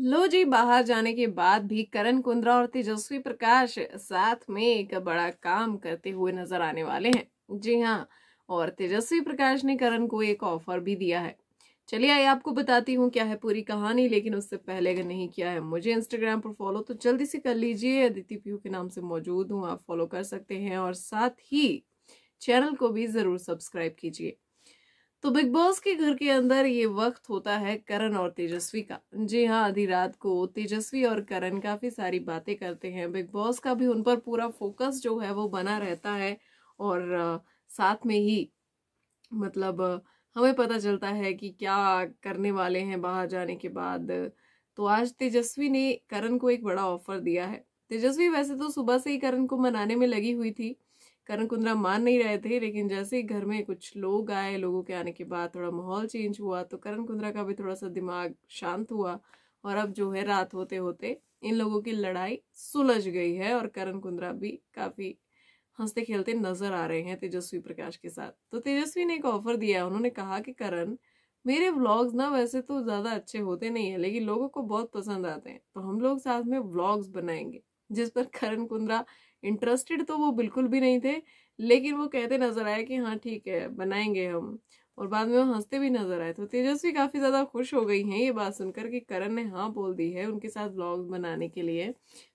लो जी बाहर जाने के बाद भी करण कुंद्रा और तेजस्वी प्रकाश साथ में एक बड़ा काम करते हुए नजर आने वाले हैं जी हाँ और तेजस्वी प्रकाश ने करण को एक ऑफर भी दिया है चलिए आइए आपको बताती हूँ क्या है पूरी कहानी लेकिन उससे पहले अगर नहीं किया है मुझे इंस्टाग्राम पर फॉलो तो जल्दी से कर लीजिए अदिति पीयू के नाम से मौजूद हूँ आप फॉलो कर सकते हैं और साथ ही चैनल को भी ज़रूर सब्सक्राइब कीजिए तो बिग बॉस के घर के अंदर ये वक्त होता है करण और तेजस्वी का जी हाँ आधी रात को तेजस्वी और करण काफ़ी सारी बातें करते हैं बिग बॉस का भी उन पर पूरा फोकस जो है वो बना रहता है और साथ में ही मतलब हमें पता चलता है कि क्या करने वाले हैं बाहर जाने के बाद तो आज तेजस्वी ने करण को एक बड़ा ऑफर दिया है तेजस्वी वैसे तो सुबह से ही करण को मनाने में लगी हुई थी करण कुंद्रा मान नहीं रहे थे लेकिन जैसे ही घर में कुछ लोग आए लोगों के आने के बाद थोड़ा माहौल चेंज हुआ तो करण कुंद्रा का भी थोड़ा सा दिमाग शांत हुआ और अब जो है रात होते होते इन लोगों की लड़ाई सुलझ गई है और करण कुंद्रा भी काफ़ी हंसते खेलते नजर आ रहे हैं तेजस्वी प्रकाश के साथ तो तेजस्वी ने एक ऑफर दिया उन्होंने कहा कि करण मेरे व्लॉग्स ना वैसे तो ज़्यादा अच्छे होते नहीं है लेकिन लोगों को बहुत पसंद आते हैं तो हम लोग साथ में व्लॉग्स बनाएंगे जिस पर करण कुंद्रा इंटरेस्टेड तो वो बिल्कुल भी नहीं थे लेकिन वो कहते नजर आए कि हाँ ठीक है बनाएंगे हम और बाद में वो हंसते भी नजर आए तो तेजस्वी काफ़ी ज़्यादा खुश हो गई हैं ये बात सुनकर कि करण ने हाँ बोल दी है उनके साथ ब्लॉग बनाने के लिए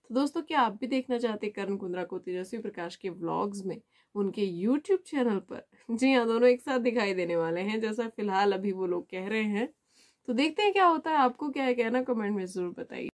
तो दोस्तों क्या आप भी देखना चाहते करण कुंद्रा को तेजस्वी प्रकाश के ब्लॉग्स में उनके यूट्यूब चैनल पर जी हाँ दोनों एक साथ दिखाई देने वाले हैं जैसा फिलहाल अभी वो लोग कह रहे हैं तो देखते हैं क्या होता है आपको क्या कहना कमेंट में ज़रूर बताइए